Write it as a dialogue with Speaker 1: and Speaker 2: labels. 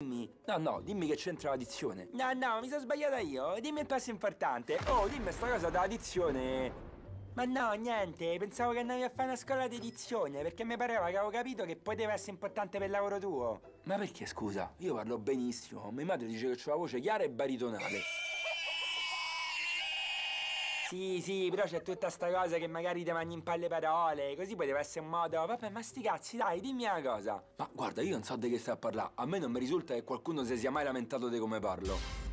Speaker 1: No, no, dimmi che c'entra l'addizione. No, no, mi sono sbagliata io. Dimmi il passo importante. Oh, dimmi sta cosa da addizione. Ma no, niente, pensavo che andavi a fare una scuola di edizione, perché mi pareva che avevo capito che poteva essere importante per il lavoro tuo. Ma perché, scusa? Io parlo benissimo, mia madre dice che ho la voce chiara e baritonale. Sì, sì, però c'è tutta sta cosa che magari ti mangi in palle parole, così poteva essere un modo. Vabbè, ma sti cazzi, dai, dimmi una cosa. Ma guarda, io non so di che stai a parlare. A me non mi risulta che qualcuno si sia mai lamentato di come parlo.